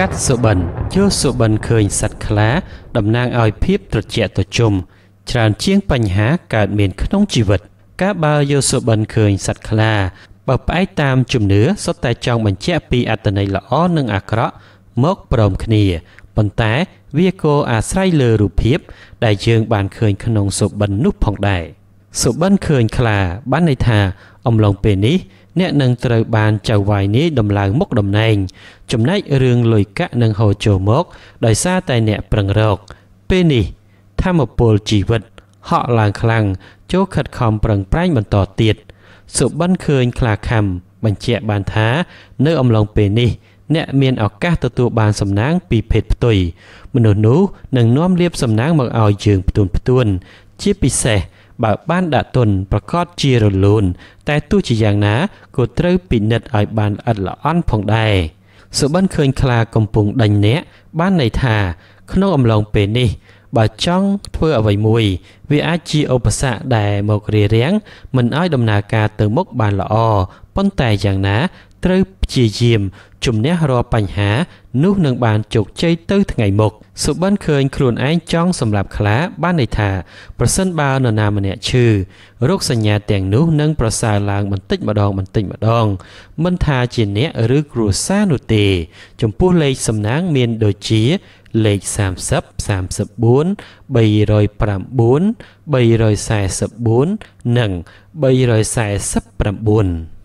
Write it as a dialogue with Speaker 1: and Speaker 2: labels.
Speaker 1: កាត់សុបិនយល់សុបិនឃើញសัตว์ខ្លាតំណាងឲ្យភាពត្រជាក់ត្រជុំច្រើនជាងបញ្ហាកើតមានក្នុងជីវិត ការបើយល់សុបិនឃើញសัตว์ខ្លាបើផ្អែកតាមជំនឿសុទ្ធតែចង់បញ្ជាក់ពីអត្តន័យល្អនិងអាក្រក់មកព្រមគ្នាប៉ុន្តែវាក៏អាស្រ័យលើរូបភាព ដែលយើង បានឃើញក្នុងសុបិននោះផងដែរ។សុបិនឃើញខ្លាបានន័យថាអំឡុងពេលនេះអ្នកនឹងត្រូវបានចៅវាយនាយដំឡើងមុខតំណែងចំណែករឿងលុយកាក់នឹងហូរចូលមកដោយសារតែអ្នកប្រឹងរក ពេលនេះធម្មពលជីវិតហក់ឡើងខ្លាំងចូលខិតខំប្រឹងប្រែងបន្តទៀត សុបិនឃើញខ្លាខំបញ្ជាក់បានថា នៅអំឡុងពេលនេះ អ្នកមានឱកាសទទួលបានសំណាងពីភេទផ្ទុយមនុស្សនោះនឹងនាំលៀបសំណាងមកឲ្យយើងផ្ទួនផ្ទួនជាពិសេសបើបានដាក់ទុនប្រកាសជារលូនតែទោះជាយ៉ាងណាក៏ត្រូវពិនិត្យឲ្យបានល្អិតល្អន់ផងដែរសុបិនឃើញខ្លាកំពុងដេញអ្នកបានន័យថាក្នុងអំឡុងពេលនេះ បើចង់ធ្វើអ្វីមួយវាអាចជាឧបសគ្គដែលមករារាំងមិនឲ្យដំណើរការ ទៅមុខបាន ល្អប៉ុន្តែយ៉ាងណាត្រូវព្យាយាមជំនះរាល់បញ្ហានោះនឹងបានជោគជ័យទៅថ្ងៃមុខសុបិនឃើញ ខ្លួនឯងចង់សម្រាប់ខ្លា បានន័យថាប្រសិនបើនរណាម្នាក់ឈឺរោគសញ្ញាទាំងនោះនឹងប្រសើរឡើងបន្តិចម្ដងបន្តិចម្ដង មិនថាជាអ្នកឬគ្រួសារនោះទេ ចំពោះលេខសំណាងមានដូចជាលេខ30 34 309 344និង349